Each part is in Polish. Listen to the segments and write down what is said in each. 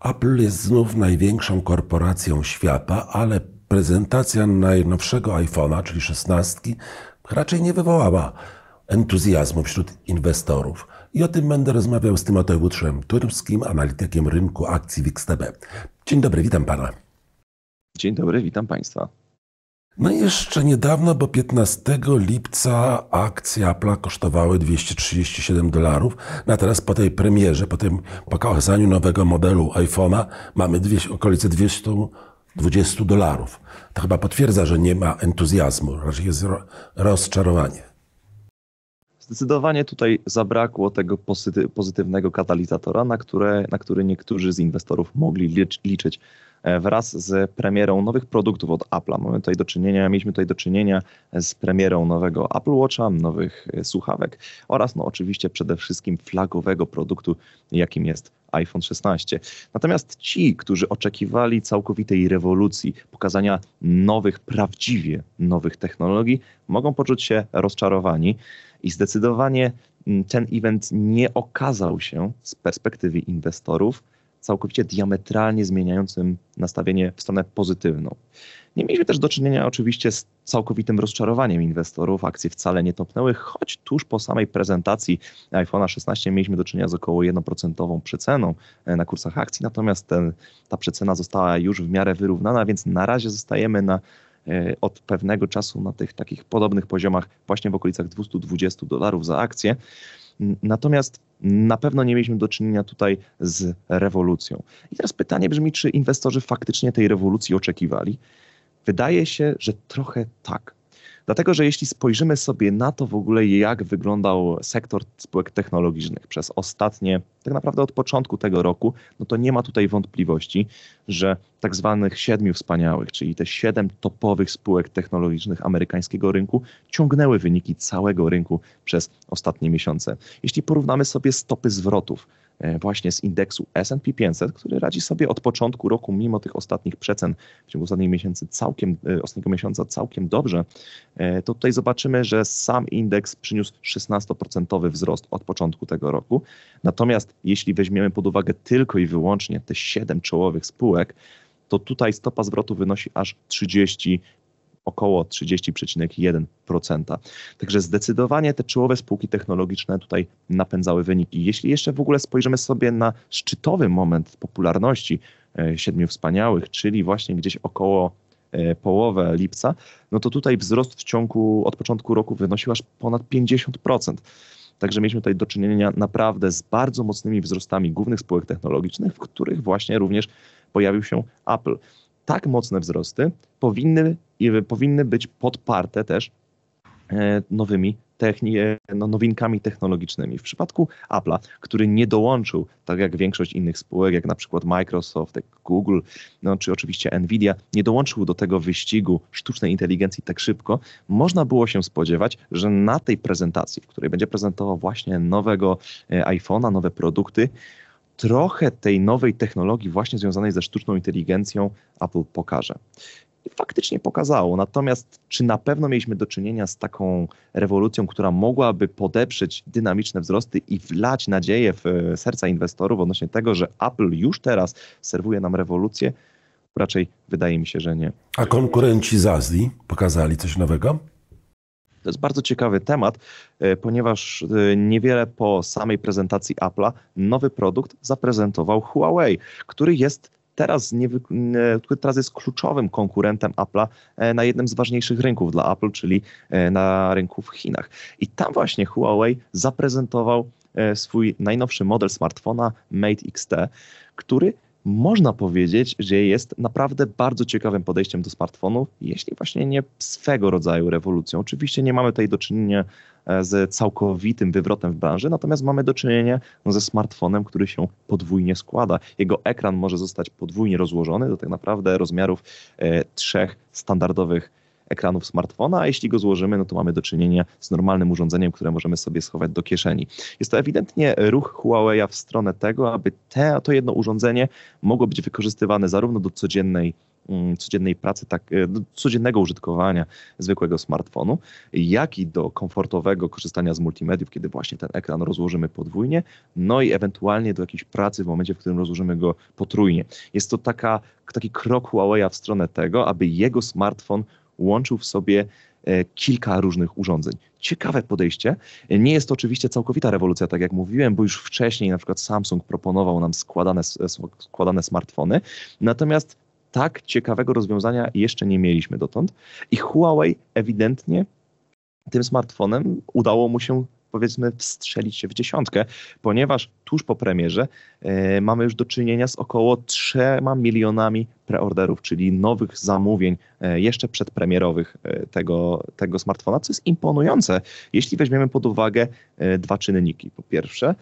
Apple jest znów największą korporacją świata, ale prezentacja najnowszego iPhone'a, czyli 16, raczej nie wywołała entuzjazmu wśród inwestorów. I o tym będę rozmawiał z Tymoteuszem Łutrzem Turskim, analitykiem rynku akcji WXTB. Dzień dobry, witam pana. Dzień dobry, witam państwa. No jeszcze niedawno, bo 15 lipca akcje Apple kosztowały 237 dolarów. No a teraz po tej premierze, po tym pokazaniu nowego modelu iPhone'a mamy dwie, okolice 220 dolarów. To chyba potwierdza, że nie ma entuzjazmu, raczej jest ro, rozczarowanie. Zdecydowanie tutaj zabrakło tego pozytywnego katalizatora, na, które, na który niektórzy z inwestorów mogli liczyć. E, wraz z premierą nowych produktów od Apple'a. Mamy tutaj do czynienia, mieliśmy tutaj do czynienia z premierą nowego Apple Watcha, nowych e, słuchawek oraz no oczywiście przede wszystkim flagowego produktu, jakim jest iPhone 16. Natomiast ci, którzy oczekiwali całkowitej rewolucji, pokazania nowych, prawdziwie nowych technologii, mogą poczuć się rozczarowani i zdecydowanie mm, ten event nie okazał się z perspektywy inwestorów całkowicie diametralnie zmieniającym nastawienie w stronę pozytywną. Nie mieliśmy też do czynienia oczywiście z całkowitym rozczarowaniem inwestorów. Akcje wcale nie topnęły, choć tuż po samej prezentacji iPhone'a 16 mieliśmy do czynienia z około 1% przeceną e, na kursach akcji, natomiast ten, ta przecena została już w miarę wyrównana, więc na razie zostajemy na e, od pewnego czasu na tych takich podobnych poziomach, właśnie w okolicach 220 dolarów za akcję. Natomiast na pewno nie mieliśmy do czynienia tutaj z rewolucją. I teraz pytanie brzmi, czy inwestorzy faktycznie tej rewolucji oczekiwali? Wydaje się, że trochę tak. Dlatego, że jeśli spojrzymy sobie na to w ogóle, jak wyglądał sektor spółek technologicznych przez ostatnie, tak naprawdę od początku tego roku, no to nie ma tutaj wątpliwości, że tak zwanych siedmiu wspaniałych, czyli te siedem topowych spółek technologicznych amerykańskiego rynku, ciągnęły wyniki całego rynku przez ostatnie miesiące. Jeśli porównamy sobie stopy zwrotów, E, właśnie z indeksu S&P 500, który radzi sobie od początku roku, mimo tych ostatnich przecen w ciągu ostatnich miesięcy całkiem, e, ostatniego miesiąca całkiem dobrze, e, to tutaj zobaczymy, że sam indeks przyniósł 16% wzrost od początku tego roku. Natomiast jeśli weźmiemy pod uwagę tylko i wyłącznie te 7 czołowych spółek, to tutaj stopa zwrotu wynosi aż 30 około 30,1%. Także zdecydowanie te czołowe spółki technologiczne tutaj napędzały wyniki. Jeśli jeszcze w ogóle spojrzymy sobie na szczytowy moment popularności e, Siedmiu Wspaniałych, czyli właśnie gdzieś około e, połowę lipca, no to tutaj wzrost w ciągu od początku roku wynosił aż ponad 50%. Także mieliśmy tutaj do czynienia naprawdę z bardzo mocnymi wzrostami głównych spółek technologicznych, w których właśnie również pojawił się Apple tak mocne wzrosty powinny, powinny być podparte też e, nowymi techni- e, no, nowinkami technologicznymi. W przypadku Apple'a, który nie dołączył, tak jak większość innych spółek, jak na przykład Microsoft, Google, no, czy oczywiście Nvidia, nie dołączył do tego wyścigu sztucznej inteligencji tak szybko, można było się spodziewać, że na tej prezentacji, w której będzie prezentował właśnie nowego e, iPhone'a, nowe produkty, trochę tej nowej technologii właśnie związanej ze sztuczną inteligencją Apple pokaże. I faktycznie pokazało. Natomiast czy na pewno mieliśmy do czynienia z taką rewolucją, która mogłaby podeprzeć dynamiczne wzrosty i wlać nadzieję w e, serca inwestorów odnośnie tego, że Apple już teraz serwuje nam rewolucję? Raczej wydaje mi się, że nie. A konkurenci z Azji pokazali coś nowego? To jest bardzo ciekawy temat, e, ponieważ e, niewiele po samej prezentacji Apple'a nowy produkt zaprezentował Huawei, który jest teraz, e, który teraz jest kluczowym konkurentem Apple'a na jednym z ważniejszych rynków dla Apple, czyli na rynku w Chinach. I tam właśnie Huawei zaprezentował swój najnowszy model smartfona Mate XT, który można powiedzieć, że jest naprawdę bardzo ciekawym podejściem do smartfonów, jeśli właśnie nie swego rodzaju rewolucją. Oczywiście nie mamy tutaj do czynienia e, z całkowitym wywrotem w branży, natomiast mamy do czynienia no, ze smartfonem, który się podwójnie składa. Jego ekran może zostać podwójnie rozłożony do tak naprawdę rozmiarów e, trzech standardowych ekranów smartfona, a jeśli go złożymy, no to mamy do czynienia z normalnym urządzeniem, które możemy sobie schować do kieszeni. Jest to ewidentnie ruch Huawei'a w stronę tego, aby te, to jedno urządzenie mogło być wykorzystywane zarówno do codziennej mm, codziennej pracy, tak, e, codziennego użytkowania zwykłego smartfonu, jak i do komfortowego korzystania z multimediów, kiedy właśnie ten ekran rozłożymy podwójnie, no i ewentualnie do jakiejś pracy w momencie, w którym rozłożymy go potrójnie. Jest to taka, taki krok Huawei'a w stronę tego, aby jego smartfon łączył w sobie e, kilka różnych urządzeń. Ciekawe podejście. Nie jest to oczywiście całkowita rewolucja, tak jak mówiłem, bo już wcześniej na przykład Samsung proponował nam składane, składane smartfony, natomiast tak ciekawego rozwiązania jeszcze nie mieliśmy dotąd i Huawei ewidentnie tym smartfonem udało mu się powiedzmy wstrzelić się w dziesiątkę, ponieważ tuż po premierze e, mamy już do czynienia z około 3 milionami preorderów, czyli nowych zamówień e, jeszcze przedpremierowych e, tego, tego smartfona, co jest imponujące, jeśli weźmiemy pod uwagę e, dwa czynniki. Po pierwsze,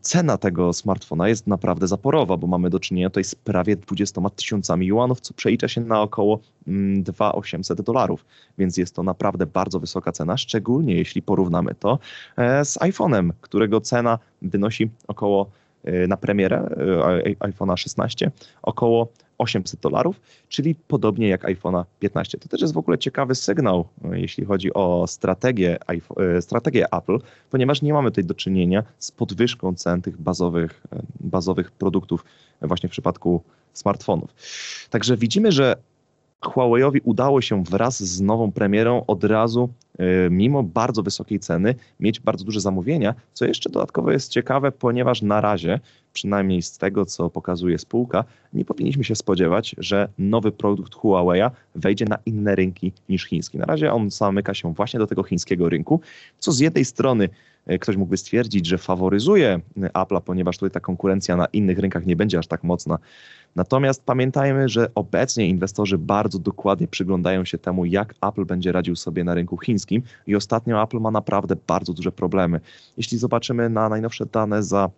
cena tego smartfona jest naprawdę zaporowa, bo mamy do czynienia tutaj z prawie 20 tysiącami juanów, co przelicza się na około 2800 mm, dolarów, więc jest to naprawdę bardzo wysoka cena, szczególnie jeśli porównamy to e, z iPhone'em, którego cena wynosi około e, na premierę e, iPhone'a 16 około 800 dolarów, czyli podobnie jak iPhone'a 15. To też jest w ogóle ciekawy sygnał, e, jeśli chodzi o strategię, e, strategię Apple, ponieważ nie mamy tutaj do czynienia z podwyżką cen tych bazowych, e, bazowych produktów właśnie w przypadku smartfonów. Także widzimy, że Huaweiowi udało się wraz z nową premierą od razu, e, mimo bardzo wysokiej ceny, mieć bardzo duże zamówienia, co jeszcze dodatkowo jest ciekawe, ponieważ na razie, przynajmniej z tego, co pokazuje spółka, nie powinniśmy się spodziewać, że nowy produkt Huawei'a wejdzie na inne rynki niż chiński. Na razie on zamyka się właśnie do tego chińskiego rynku, co z jednej strony E, ktoś mógłby stwierdzić, że faworyzuje e, Apple'a, ponieważ tutaj ta konkurencja na innych rynkach nie będzie aż tak mocna. Natomiast pamiętajmy, że obecnie inwestorzy bardzo dokładnie przyglądają się temu, jak Apple będzie radził sobie na rynku chińskim i ostatnio Apple ma naprawdę bardzo duże problemy. Jeśli zobaczymy na najnowsze dane za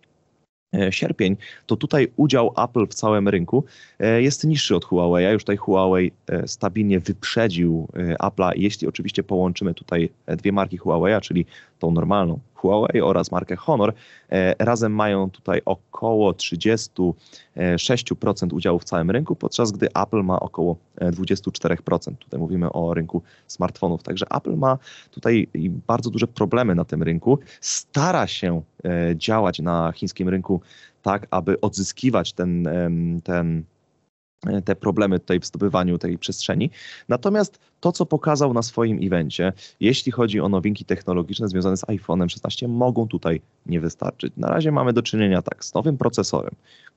e, sierpień, to tutaj udział Apple w całym rynku jest niższy od Huawei. Ja już tutaj Huawei stabilnie wyprzedził Apple'a, jeśli oczywiście połączymy tutaj dwie marki Huawei, czyli tą normalną Huawei oraz markę Honor. E, razem mają tutaj około 36% udziału w całym rynku, podczas gdy Apple ma około 24%. E, tutaj mówimy o rynku smartfonów. Także Apple ma tutaj bardzo duże problemy na tym rynku. Stara się e, działać na chińskim rynku tak, aby odzyskiwać ten, ten E, te problemy tutaj w zdobywaniu tej przestrzeni. Natomiast to, co pokazał na swoim evencie, jeśli chodzi o nowinki technologiczne związane z iPhone'em 16, mogą tutaj nie wystarczyć. Na razie mamy do czynienia tak z nowym procesorem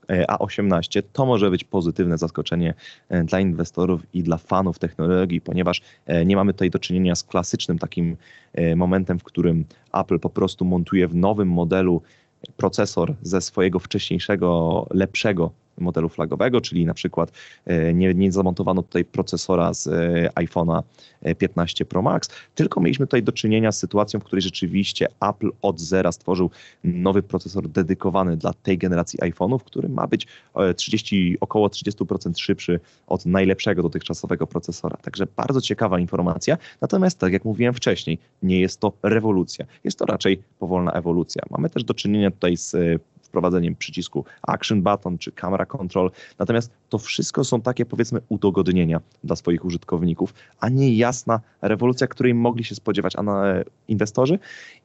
e, A18. To może być pozytywne zaskoczenie e, dla inwestorów i dla fanów technologii, ponieważ nie mamy tutaj do czynienia z klasycznym takim momentem, w którym Apple po prostu montuje w nowym modelu procesor ze swojego wcześniejszego, lepszego modelu flagowego, czyli na przykład e, nie, nie zamontowano tutaj procesora z e, iPhone'a 15 e, Pro Max, tylko mieliśmy tutaj do czynienia z sytuacją, w której rzeczywiście Apple od zera stworzył nowy procesor dedykowany dla tej generacji iPhone'ów, który ma być 30, około 30% szybszy od najlepszego dotychczasowego procesora. Także bardzo ciekawa informacja. Natomiast, tak jak mówiłem wcześniej, nie jest to rewolucja. Jest to raczej powolna ewolucja. Mamy też do czynienia tutaj z wprowadzeniem przycisku Action Button czy Camera Control. Natomiast to wszystko są takie powiedzmy udogodnienia dla swoich użytkowników, a nie jasna rewolucja, której mogli się spodziewać inwestorzy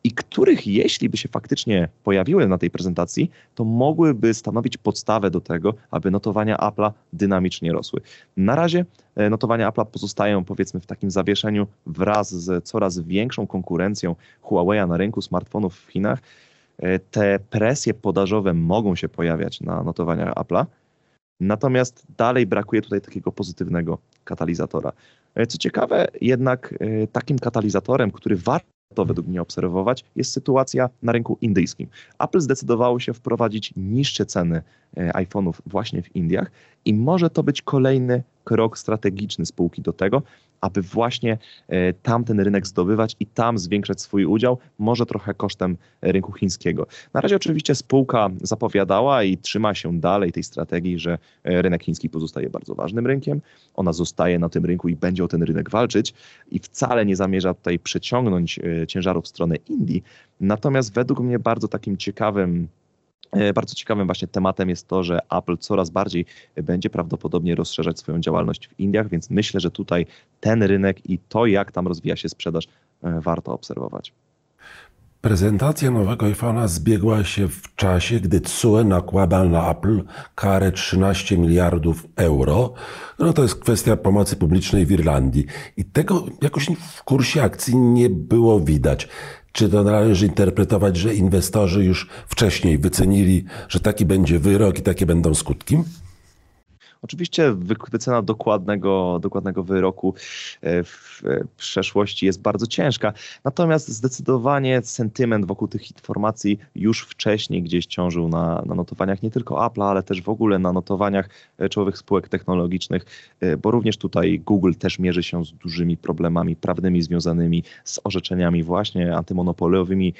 i których jeśli by się faktycznie pojawiły na tej prezentacji, to mogłyby stanowić podstawę do tego, aby notowania Apple'a dynamicznie rosły. Na razie e, notowania Apple'a pozostają powiedzmy w takim zawieszeniu wraz z coraz większą konkurencją Huawei'a na rynku smartfonów w Chinach. E, te presje podażowe mogą się pojawiać na notowaniach Apple'a, natomiast dalej brakuje tutaj takiego pozytywnego katalizatora. E, co ciekawe, jednak e, takim katalizatorem, który warto według mnie obserwować, jest sytuacja na rynku indyjskim. Apple zdecydowało się wprowadzić niższe ceny iPhone'ów właśnie w Indiach i może to być kolejny krok strategiczny spółki do tego, aby właśnie e, tam ten rynek zdobywać i tam zwiększać swój udział, może trochę kosztem e, rynku chińskiego. Na razie oczywiście spółka zapowiadała i trzyma się dalej tej strategii, że e, rynek chiński pozostaje bardzo ważnym rynkiem, ona zostaje na tym rynku i będzie o ten rynek walczyć i wcale nie zamierza tutaj przeciągnąć ciężaru w stronę Indii. Natomiast według mnie bardzo takim ciekawym E, bardzo ciekawym właśnie tematem jest to, że Apple coraz bardziej będzie prawdopodobnie rozszerzać swoją działalność w Indiach, więc myślę, że tutaj ten rynek i to, jak tam rozwija się sprzedaż, e, warto obserwować. Prezentacja nowego iPhone'a zbiegła się w czasie, gdy TSUE nakłada na Apple karę 13 miliardów euro. No to jest kwestia pomocy publicznej w Irlandii. I tego jakoś w kursie akcji nie było widać. Czy to należy interpretować, że inwestorzy już wcześniej wycenili, że taki będzie wyrok i takie będą skutki? Oczywiście wycena dokładnego, dokładnego wyroku e, e, w przeszłości jest bardzo ciężka, natomiast zdecydowanie sentyment wokół tych informacji już wcześniej gdzieś ciążył na, na notowaniach nie tylko Apple'a, ale też w ogóle na notowaniach e, czołowych spółek technologicznych, bo również tutaj Google też mierzy się z dużymi problemami prawnymi związanymi z orzeczeniami właśnie antymonopolowymi.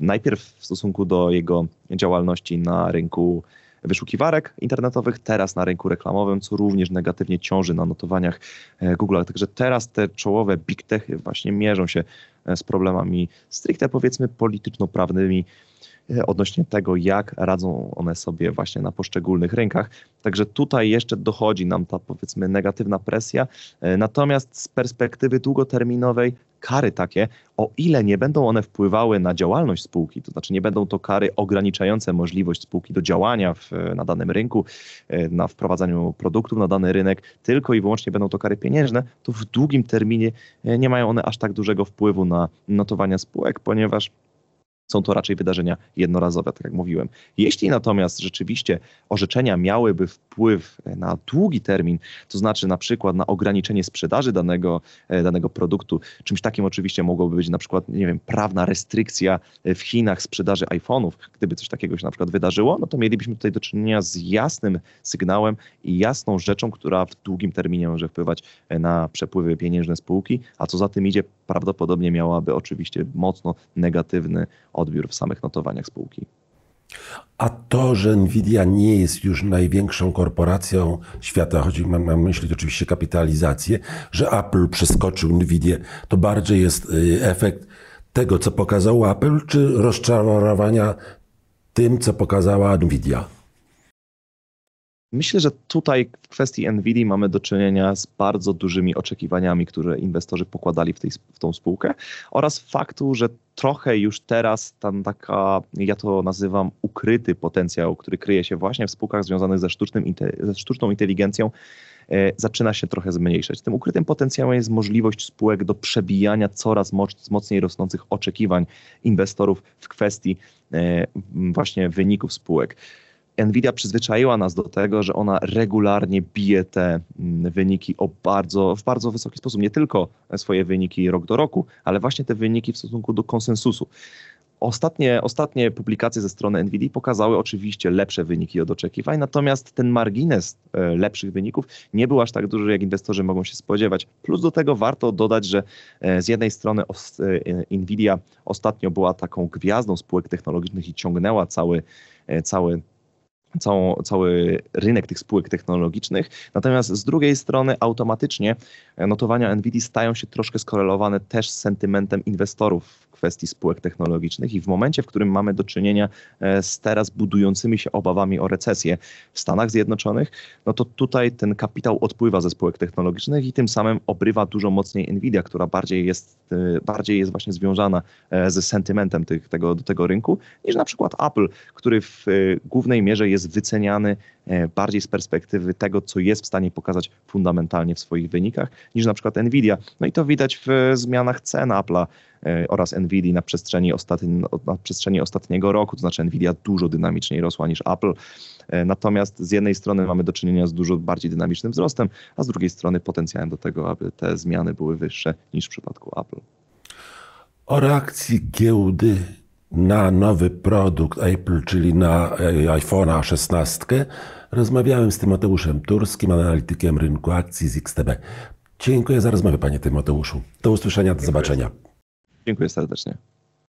Najpierw w stosunku do jego działalności na rynku wyszukiwarek internetowych, teraz na rynku reklamowym, co również negatywnie ciąży na notowaniach e, Google. Także teraz te czołowe big techy właśnie mierzą się e, z problemami stricte powiedzmy polityczno-prawnymi e, odnośnie tego, jak radzą one sobie właśnie na poszczególnych rynkach. Także tutaj jeszcze dochodzi nam ta powiedzmy negatywna presja. Natomiast z perspektywy długoterminowej kary takie, o ile nie będą one wpływały na działalność spółki, to znaczy nie będą to kary ograniczające możliwość spółki do działania w, na danym rynku, e, na wprowadzaniu produktów na dany rynek, tylko i wyłącznie będą to kary pieniężne, to w długim terminie e, nie mają one aż tak dużego wpływu na notowania spółek, ponieważ są to raczej wydarzenia jednorazowe, tak jak mówiłem. Jeśli natomiast rzeczywiście orzeczenia miałyby wpływ na długi termin, to znaczy na przykład na ograniczenie sprzedaży danego, e, danego produktu, czymś takim oczywiście mogłoby być na przykład, nie wiem, prawna restrykcja e, w Chinach sprzedaży iPhone'ów, gdyby coś takiego się na przykład wydarzyło, no to mielibyśmy tutaj do czynienia z jasnym sygnałem i jasną rzeczą, która w długim terminie może wpływać e, na przepływy pieniężne spółki, a co za tym idzie, prawdopodobnie miałaby oczywiście mocno negatywny odbiór w samych notowaniach spółki. A to, że Nvidia nie jest już największą korporacją świata, chodzi mam na myśli oczywiście kapitalizację, że Apple przeskoczył Nvidia, to bardziej jest y, efekt tego, co pokazał Apple, czy rozczarowania tym, co pokazała Nvidia? Myślę, że tutaj w kwestii Nvidia mamy do czynienia z bardzo dużymi oczekiwaniami, które inwestorzy pokładali w, tej, w tą spółkę oraz faktu, że trochę już teraz tam taka, ja to nazywam ukryty potencjał, który kryje się właśnie w spółkach związanych ze, sztucznym, ze sztuczną inteligencją, e, zaczyna się trochę zmniejszać. Tym ukrytym potencjałem jest możliwość spółek do przebijania coraz moc, mocniej rosnących oczekiwań inwestorów w kwestii e, właśnie wyników spółek. Nvidia przyzwyczaiła nas do tego, że ona regularnie bije te mm, wyniki o bardzo, w bardzo wysoki sposób. Nie tylko swoje wyniki rok do roku, ale właśnie te wyniki w stosunku do konsensusu. Ostatnie, ostatnie publikacje ze strony NVIDII pokazały oczywiście lepsze wyniki od oczekiwań, natomiast ten margines e, lepszych wyników nie był aż tak duży, jak inwestorzy mogą się spodziewać. Plus do tego warto dodać, że e, z jednej strony e, NVIDIA ostatnio była taką gwiazdą spółek technologicznych i ciągnęła cały, cały całą, cały rynek tych spółek technologicznych. Natomiast z drugiej strony automatycznie notowania NVIDII stają się troszkę skorelowane też z sentymentem inwestorów kwestii spółek technologicznych i w momencie, w którym mamy do czynienia e, z teraz budującymi się obawami o recesję w Stanach Zjednoczonych, no to tutaj ten kapitał odpływa ze spółek technologicznych i tym samym obrywa dużo mocniej Nvidia, która bardziej jest, e, bardziej jest właśnie związana e, ze sentymentem tych, tego, do tego rynku niż na przykład Apple, który w głównej mierze jest wyceniany E, bardziej z perspektywy tego, co jest w stanie pokazać fundamentalnie w swoich wynikach, niż na przykład Nvidia. No i to widać w e, zmianach cen Apple'a e, oraz Nvidia na przestrzeni, no, na przestrzeni ostatniego roku, to znaczy Nvidia dużo dynamiczniej rosła niż Apple. Natomiast z jednej strony mamy do czynienia z dużo bardziej dynamicznym wzrostem, a z drugiej strony potencjałem do tego, aby te zmiany były wyższe niż w przypadku Apple. O reakcji giełdy na nowy produkt Apple, czyli na e, iPhone'a 16, rozmawiałem z Tymoteuszem Turskim, analitykiem rynku akcji z XTB. Dziękuję za rozmowę, panie Tymoteuszu. Do usłyszenia, do Dziękuję. zobaczenia. Dziękuję serdecznie.